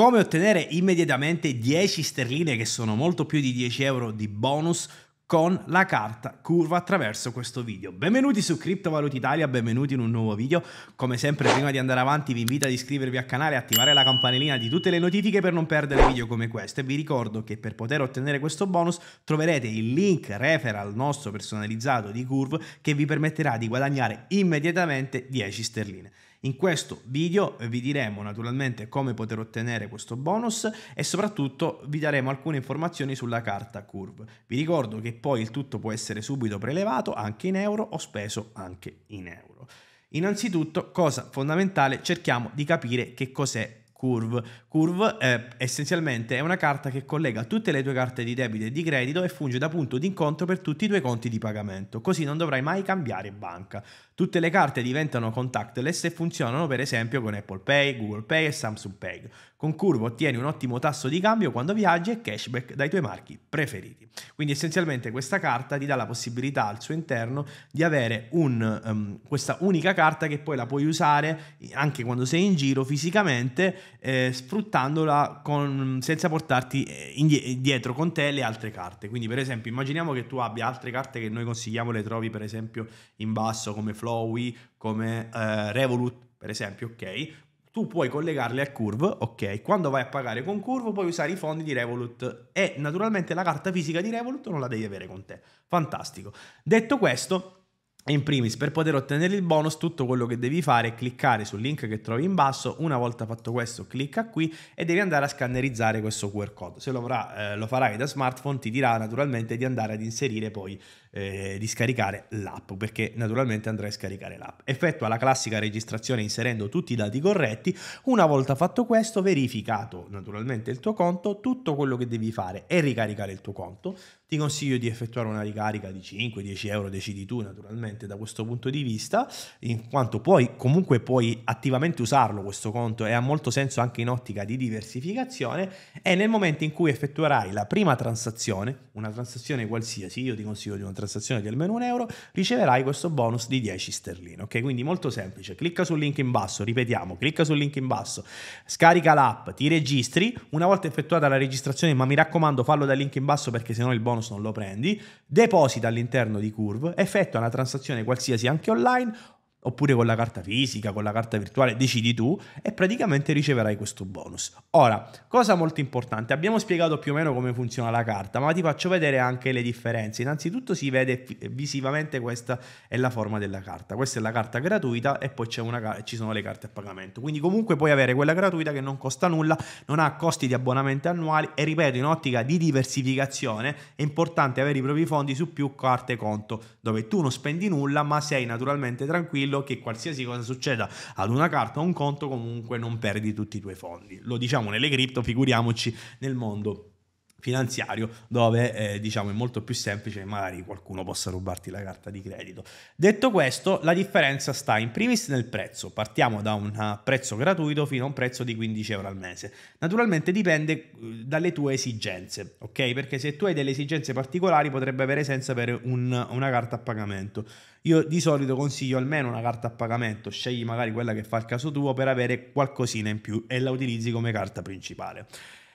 Come ottenere immediatamente 10 sterline, che sono molto più di 10 euro di bonus, con la carta curva attraverso questo video. Benvenuti su Criptovaluta Italia, benvenuti in un nuovo video. Come sempre prima di andare avanti vi invito ad iscrivervi al canale e attivare la campanellina di tutte le notifiche per non perdere video come questo e vi ricordo che per poter ottenere questo bonus troverete il link referral nostro personalizzato di Curve che vi permetterà di guadagnare immediatamente 10 sterline. In questo video vi diremo naturalmente come poter ottenere questo bonus e soprattutto vi daremo alcune informazioni sulla carta Curve. Vi ricordo che poi il tutto può essere subito prelevato anche in euro o speso anche in euro. Innanzitutto, cosa fondamentale, cerchiamo di capire che cos'è Curve. Curve eh, essenzialmente è una carta che collega tutte le tue carte di debito e di credito e funge da punto d'incontro per tutti i tuoi conti di pagamento, così non dovrai mai cambiare banca. Tutte le carte diventano contactless e funzionano per esempio con Apple Pay, Google Pay e Samsung Pay. Con Curvo ottieni un ottimo tasso di cambio quando viaggi e cashback dai tuoi marchi preferiti. Quindi essenzialmente questa carta ti dà la possibilità al suo interno di avere un, um, questa unica carta che poi la puoi usare anche quando sei in giro fisicamente eh, sfruttandola con, senza portarti eh, indietro con te le altre carte. Quindi per esempio immaginiamo che tu abbia altre carte che noi consigliamo le trovi per esempio in basso come Flow Chloe, come eh, Revolut, per esempio, ok? tu puoi collegarle a Curve, ok? Quando vai a pagare con Curve puoi usare i fondi di Revolut e naturalmente la carta fisica di Revolut non la devi avere con te. Fantastico. Detto questo, in primis, per poter ottenere il bonus, tutto quello che devi fare è cliccare sul link che trovi in basso. Una volta fatto questo, clicca qui e devi andare a scannerizzare questo QR code. Se lo, farà, eh, lo farai da smartphone, ti dirà naturalmente di andare ad inserire poi eh, di scaricare l'app, perché naturalmente andrai a scaricare l'app. Effettua la classica registrazione inserendo tutti i dati corretti. Una volta fatto questo, verificato naturalmente il tuo conto, tutto quello che devi fare è ricaricare il tuo conto. Ti consiglio di effettuare una ricarica di 5-10 euro, decidi tu naturalmente da questo punto di vista, in quanto poi comunque puoi attivamente usarlo questo conto e ha molto senso anche in ottica di diversificazione e nel momento in cui effettuerai la prima transazione, una transazione qualsiasi, io ti consiglio di una transazione transazione di almeno un euro, riceverai questo bonus di 10 sterline. Ok, quindi molto semplice. Clicca sul link in basso, ripetiamo, clicca sul link in basso, scarica l'app, ti registri. Una volta effettuata la registrazione, ma mi raccomando, fallo dal link in basso perché sennò il bonus non lo prendi. Deposita all'interno di Curve, effettua una transazione qualsiasi anche online oppure con la carta fisica, con la carta virtuale, decidi tu e praticamente riceverai questo bonus. Ora, cosa molto importante, abbiamo spiegato più o meno come funziona la carta, ma ti faccio vedere anche le differenze. Innanzitutto si vede visivamente questa è la forma della carta, questa è la carta gratuita e poi una, ci sono le carte a pagamento. Quindi comunque puoi avere quella gratuita che non costa nulla, non ha costi di abbonamento annuali e ripeto, in ottica di diversificazione è importante avere i propri fondi su più carte conto, dove tu non spendi nulla ma sei naturalmente tranquillo tranquillo che qualsiasi cosa succeda ad una carta o un conto comunque non perdi tutti i tuoi fondi. Lo diciamo nelle cripto, figuriamoci nel mondo finanziario dove eh, diciamo è molto più semplice magari qualcuno possa rubarti la carta di credito detto questo la differenza sta in primis nel prezzo partiamo da un eh, prezzo gratuito fino a un prezzo di 15 euro al mese naturalmente dipende eh, dalle tue esigenze ok perché se tu hai delle esigenze particolari potrebbe avere senso avere un, una carta a pagamento io di solito consiglio almeno una carta a pagamento, scegli magari quella che fa il caso tuo per avere qualcosina in più e la utilizzi come carta principale.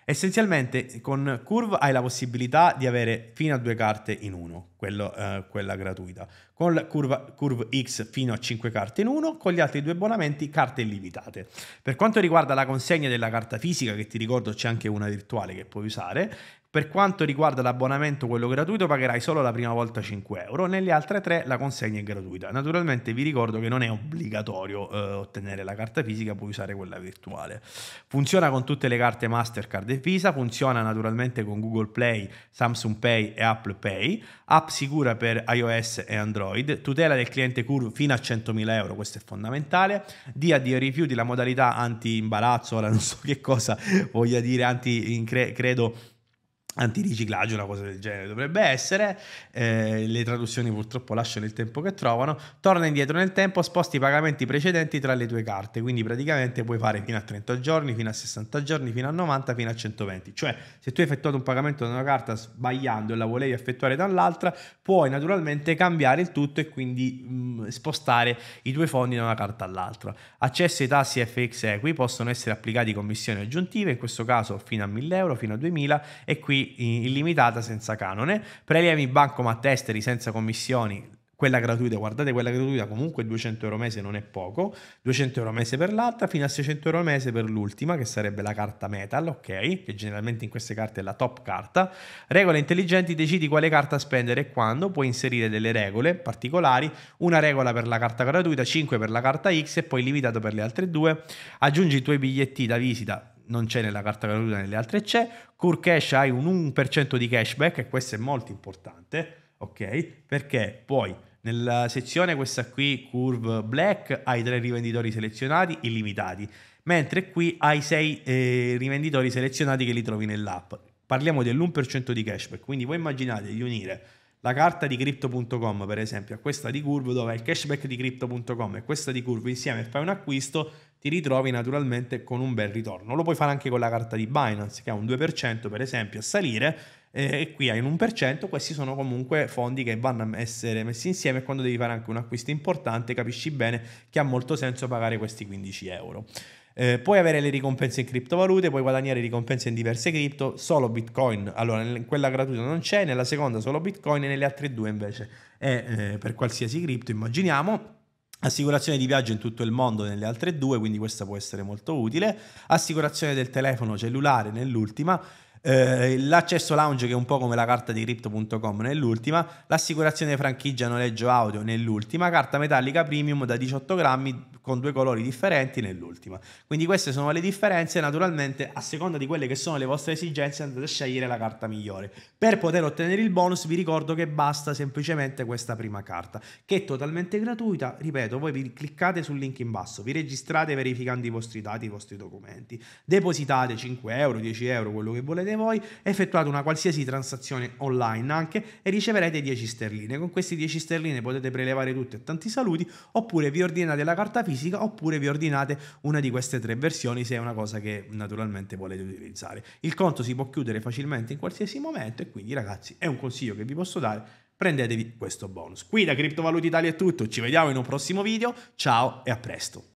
Essenzialmente con Curve hai la possibilità di avere fino a due carte in uno, quello, eh, quella gratuita. Con Curve, Curve, X fino a 5 carte in uno, con gli altri due abbonamenti carte illimitate. Per quanto riguarda la consegna della carta fisica, che ti ricordo c'è anche una virtuale che puoi usare, per quanto riguarda l'abbonamento, quello gratuito, pagherai solo la prima volta 5 euro, nelle altre tre la consegna è gratuita. Naturalmente vi ricordo che non è obbligatorio eh, ottenere la carta fisica, puoi usare quella virtuale. Funziona con tutte le carte Mastercard e Visa, funziona naturalmente con Google Play, Samsung Pay e Apple Pay, app sicura per iOS e Android, tutela del cliente curvo fino a 100.000 euro, questo è fondamentale, dia di rifiuti la modalità anti-imbarazzo, ora non so che cosa voglia dire, anti-credo antiriciclaggio, una cosa del genere dovrebbe essere, eh, le traduzioni purtroppo lasciano il tempo che trovano, torna indietro nel tempo, sposti i pagamenti precedenti tra le tue carte, quindi praticamente puoi fare fino a 30 giorni, fino a 60 giorni, fino a 90, fino a 120, cioè se tu hai effettuato un pagamento da una carta sbagliando e la volevi effettuare dall'altra, puoi naturalmente cambiare il tutto e quindi mh, mm, spostare i tuoi fondi da una carta all'altra. Accesso ai tassi FX Equi possono essere applicati commissioni aggiuntive, in questo caso fino a 1000 euro, fino a 2000 e qui illimitata senza canone, prelievi bancomat esteri senza commissioni, quella gratuita, guardate quella gratuita comunque 200 euro mese non è poco, 200 euro mese per l'altra fino a 600 euro mese per l'ultima che sarebbe la carta metal, ok? Che generalmente in queste carte è la top carta. Regole intelligenti, decidi quale carta spendere e quando, puoi inserire delle regole particolari, una regola per la carta gratuita, 5 per la carta X e poi limitato per le altre due. Aggiungi i tuoi biglietti da visita non c'è nella carta valuta, nelle altre c'è. Cur Cash hai un 1% di cashback e questo è molto importante, ok? Perché poi nella sezione questa qui, Curve Black, hai tre rivenditori selezionati illimitati, mentre qui hai sei eh, rivenditori selezionati che li trovi nell'app. Parliamo dell'1% di cashback, quindi voi immaginate di unire la carta di crypto.com per esempio a questa di Curve dove hai il cashback di crypto.com e questa di Curve insieme fai un acquisto ti ritrovi naturalmente con un bel ritorno. Lo puoi fare anche con la carta di Binance che ha un 2% per esempio a salire eh, e qui hai un 1%, questi sono comunque fondi che vanno a essere messi insieme quando devi fare anche un acquisto importante capisci bene che ha molto senso pagare questi 15 euro. Eh, puoi avere le ricompense in criptovalute, puoi guadagnare ricompense in diverse cripto, solo Bitcoin. Allora, in quella gratuita non c'è, nella seconda solo Bitcoin e nelle altre due invece è eh, per qualsiasi cripto, immaginiamo. Assicurazione di viaggio in tutto il mondo nelle altre due, quindi questa può essere molto utile. Assicurazione del telefono cellulare nell'ultima. Eh, l'accesso lounge che è un po' come la carta di crypto.com nell'ultima, l'assicurazione franchigia noleggio audio nell'ultima, carta metallica premium da 18 grammi con due colori differenti nell'ultima. Quindi queste sono le differenze, naturalmente a seconda di quelle che sono le vostre esigenze andate a scegliere la carta migliore. Per poter ottenere il bonus vi ricordo che basta semplicemente questa prima carta, che è totalmente gratuita, ripeto, voi vi cliccate sul link in basso, vi registrate verificando i vostri dati, i vostri documenti, depositate 5 euro, 10 euro, quello che volete sarete voi, effettuate una qualsiasi transazione online anche e riceverete 10 sterline. Con queste 10 sterline potete prelevare tutte e tanti saluti, oppure vi ordinate la carta fisica, oppure vi ordinate una di queste tre versioni se è una cosa che naturalmente volete utilizzare. Il conto si può chiudere facilmente in qualsiasi momento e quindi ragazzi è un consiglio che vi posso dare, prendetevi questo bonus. Qui da Criptovaluti Italia è tutto, ci vediamo in un prossimo video, ciao e a presto.